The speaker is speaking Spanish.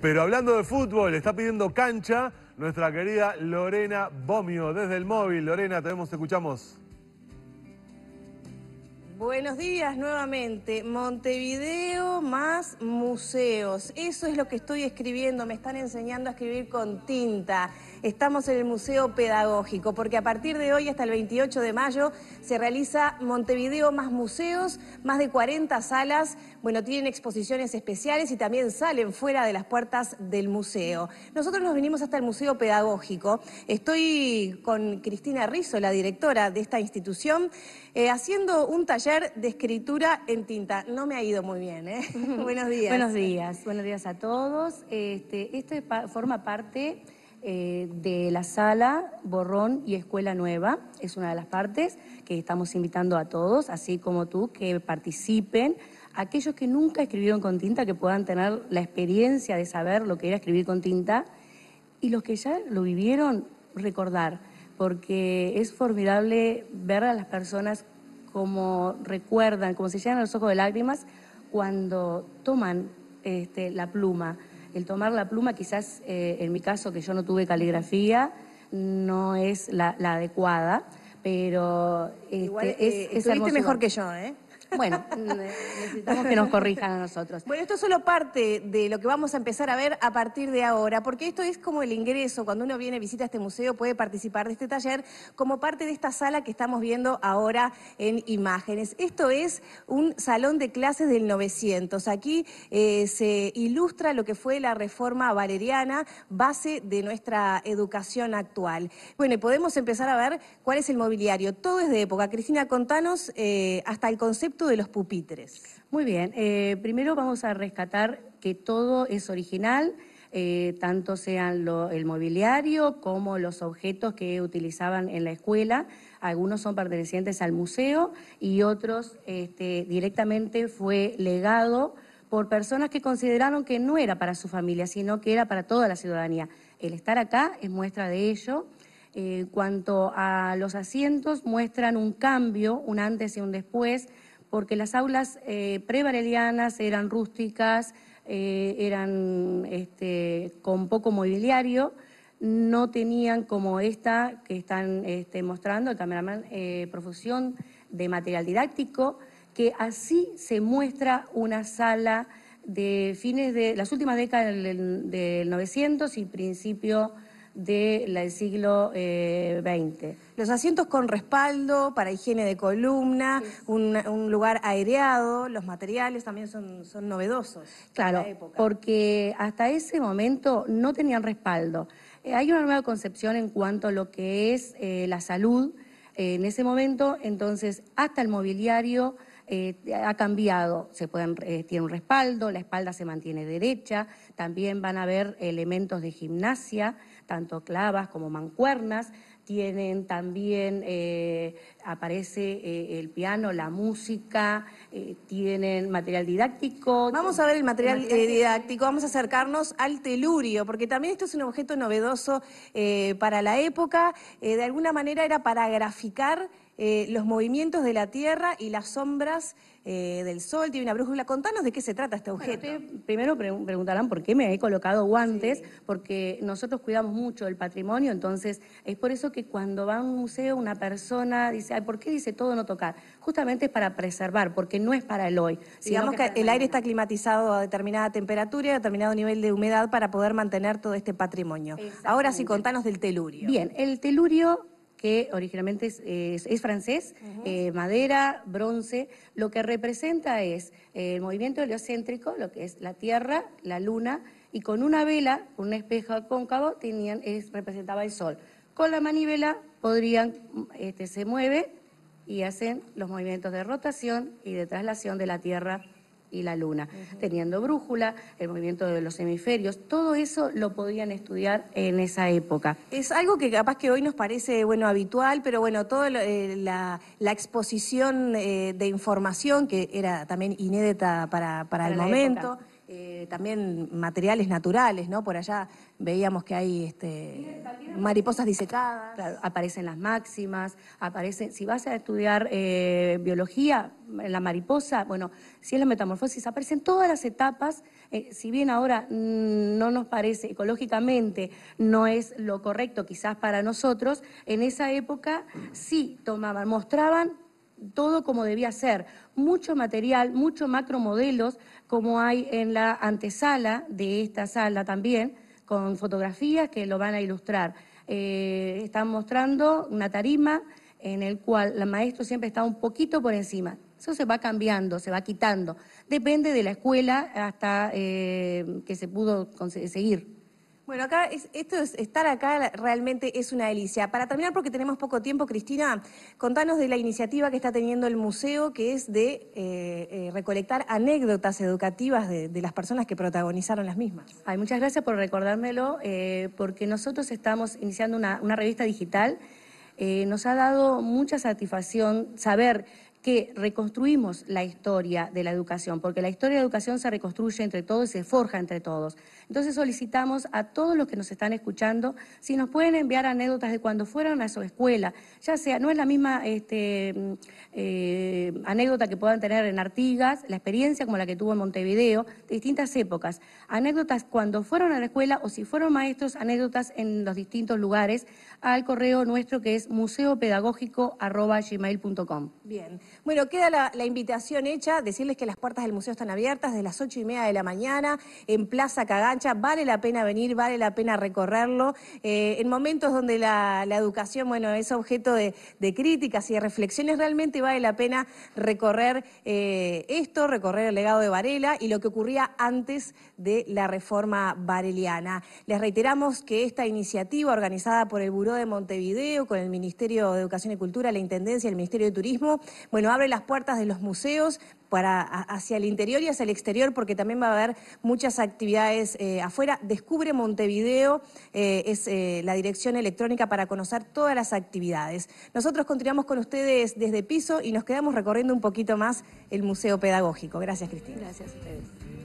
Pero hablando de fútbol, está pidiendo cancha nuestra querida Lorena Bomio desde el móvil. Lorena, te vemos, escuchamos. Buenos días nuevamente. Montevideo más museos. Eso es lo que estoy escribiendo. Me están enseñando a escribir con tinta. Estamos en el Museo Pedagógico porque a partir de hoy hasta el 28 de mayo se realiza Montevideo más museos, más de 40 salas. Bueno, tienen exposiciones especiales y también salen fuera de las puertas del museo. Nosotros nos vinimos hasta el Museo Pedagógico. Estoy con Cristina Rizzo, la directora de esta institución, eh, haciendo un taller de escritura en tinta. No me ha ido muy bien, ¿eh? buenos días. Buenos días, buenos días a todos. Este, esto forma parte eh, de la sala Borrón y Escuela Nueva. Es una de las partes que estamos invitando a todos, así como tú, que participen. Aquellos que nunca escribieron con tinta, que puedan tener la experiencia de saber lo que era escribir con tinta. Y los que ya lo vivieron, recordar porque es formidable ver a las personas como recuerdan, como se llenan los ojos de lágrimas cuando toman este, la pluma. El tomar la pluma, quizás eh, en mi caso, que yo no tuve caligrafía, no es la, adecuada, pero este, es, eh, mejor que yo, ¿eh? Bueno, necesitamos que nos corrijan a nosotros. Bueno, esto es solo parte de lo que vamos a empezar a ver a partir de ahora, porque esto es como el ingreso. Cuando uno viene, visita este museo, puede participar de este taller como parte de esta sala que estamos viendo ahora en imágenes. Esto es un salón de clases del 900. Aquí eh, se ilustra lo que fue la reforma valeriana, base de nuestra educación actual. Bueno, y podemos empezar a ver cuál es el mobiliario. Todo es de época. Cristina, contanos eh, hasta el concepto de los pupitres. Muy bien, eh, primero vamos a rescatar que todo es original, eh, tanto sean el mobiliario como los objetos que utilizaban en la escuela. Algunos son pertenecientes al museo y otros este, directamente fue legado por personas que consideraron que no era para su familia, sino que era para toda la ciudadanía. El estar acá es muestra de ello. Eh, en cuanto a los asientos, muestran un cambio, un antes y un después, porque las aulas eh, eran rústicas, eh, eran este, con poco mobiliario, no tenían como esta que están este, mostrando también cameraman eh, profusión de material didáctico, que así se muestra una sala de fines de las últimas décadas del, del 900 y principio del siglo XX. Eh, los asientos con respaldo para higiene de columna, un, lugar aireado, los materiales también son, novedosos. Claro, porque hasta ese momento no tenían respaldo. Eh, hay una nueva concepción en cuanto a lo que es eh, la salud en ese momento, entonces hasta el mobiliario eh, ha cambiado, eh, tiene un respaldo, la espalda se mantiene derecha, también van a haber elementos de gimnasia, tanto clavas como mancuernas, tienen también, eh, aparece el piano, la música, tienen material didáctico. Vamos a ver el material, el material didáctico, vamos a acercarnos al telurio, porque también esto es un objeto novedoso para la época, de alguna manera era para graficar eh, los movimientos de la Tierra y las sombras eh, del Sol, tiene una brújula. Contanos de qué se trata este objeto. primero preguntarán por qué me he colocado guantes, porque nosotros cuidamos mucho el patrimonio, entonces es por eso que cuando va a un museo una persona dice, Ay, ¿por qué dice todo no tocar? Justamente es para preservar, porque no es para el hoy. Digamos que, que el aire está climatizado a determinada temperatura y a determinado nivel de humedad para poder mantener todo este patrimonio. Ahora sí, contanos del telurio. Bien, el telurio que originalmente es, francés, eh, madera, bronce. Lo que representa es eh, el movimiento heliocéntrico, lo que es la Tierra, la Luna, y con una vela, un espejo cóncavo, tenían, representaba el Sol. Con la manivela podrían, este, se mueve y hacen los movimientos de rotación y de traslación de la Tierra y la luna, teniendo brújula, el movimiento de los hemisferios, todo eso lo podían estudiar en esa época. Es algo que capaz que hoy nos parece bueno habitual, pero bueno, toda la, eh, exposición eh, de información que era también inédita para, el momento. Eh, también materiales naturales, ¿no? Por allá veíamos que hay este, mariposas disecadas. aparecen las máximas, aparecen, si vas a estudiar eh, biología, la mariposa, bueno, si es la metamorfosis, aparecen todas las etapas, eh, si bien ahora mm, no nos parece ecológicamente, no es lo correcto quizás para nosotros, en esa época sí tomaban, mostraban todo como debía ser. Mucho material, muchos macromodelos, como hay en la antesala de esta sala también, con fotografías que lo van a ilustrar. Eh, están mostrando una tarima en el cual la maestro siempre está un poquito por encima. Eso se va cambiando, se va quitando. Depende de la escuela hasta eh, que se pudo conseguir. Bueno, acá esto es, estar acá realmente es una delicia. Para terminar, porque tenemos poco tiempo, Cristina, contanos de la iniciativa que está teniendo el museo, que es de eh, eh, recolectar anécdotas educativas de, las personas que protagonizaron las mismas. Ay, muchas gracias por recordármelo, eh, porque nosotros estamos iniciando una revista digital. nos ha dado mucha satisfacción saber que reconstruimos la historia de la educación, porque la historia de la educación se reconstruye entre todos y se forja entre todos. Entonces solicitamos a todos los que nos están escuchando si nos pueden enviar anécdotas de cuando fueron a su escuela, ya sea, no es la misma este, mm, eh, anécdota que puedan tener en Artigas, la experiencia como la que tuvo en Montevideo, de distintas épocas, anécdotas cuando fueron a la escuela o si fueron maestros, anécdotas en los distintos lugares, al correo nuestro que es museopedagógico.com. Bien. Bueno, queda la, invitación hecha, decirles que las puertas del museo están abiertas desde las ocho y media de la mañana en Plaza Cagancha. Vale la pena venir, vale la pena recorrerlo. Eh, en momentos donde la, educación, bueno, es objeto de, críticas y de reflexiones, realmente vale la pena recorrer eh, esto, recorrer el legado de Varela y lo que ocurría antes de la reforma vareliana. Les reiteramos que esta iniciativa organizada por el Buró de Montevideo, con el Ministerio de Educación y Cultura, la Intendencia, y el Ministerio de Turismo, no abre las puertas de los museos para hacia el interior y hacia el exterior, porque también va a haber muchas actividades eh, afuera. Descubre Montevideo, eh, es eh, la dirección electrónica para conocer todas las actividades. Nosotros continuamos con ustedes desde piso y nos quedamos recorriendo un poquito más el Museo Pedagógico. Gracias, Cristina. Gracias a ustedes.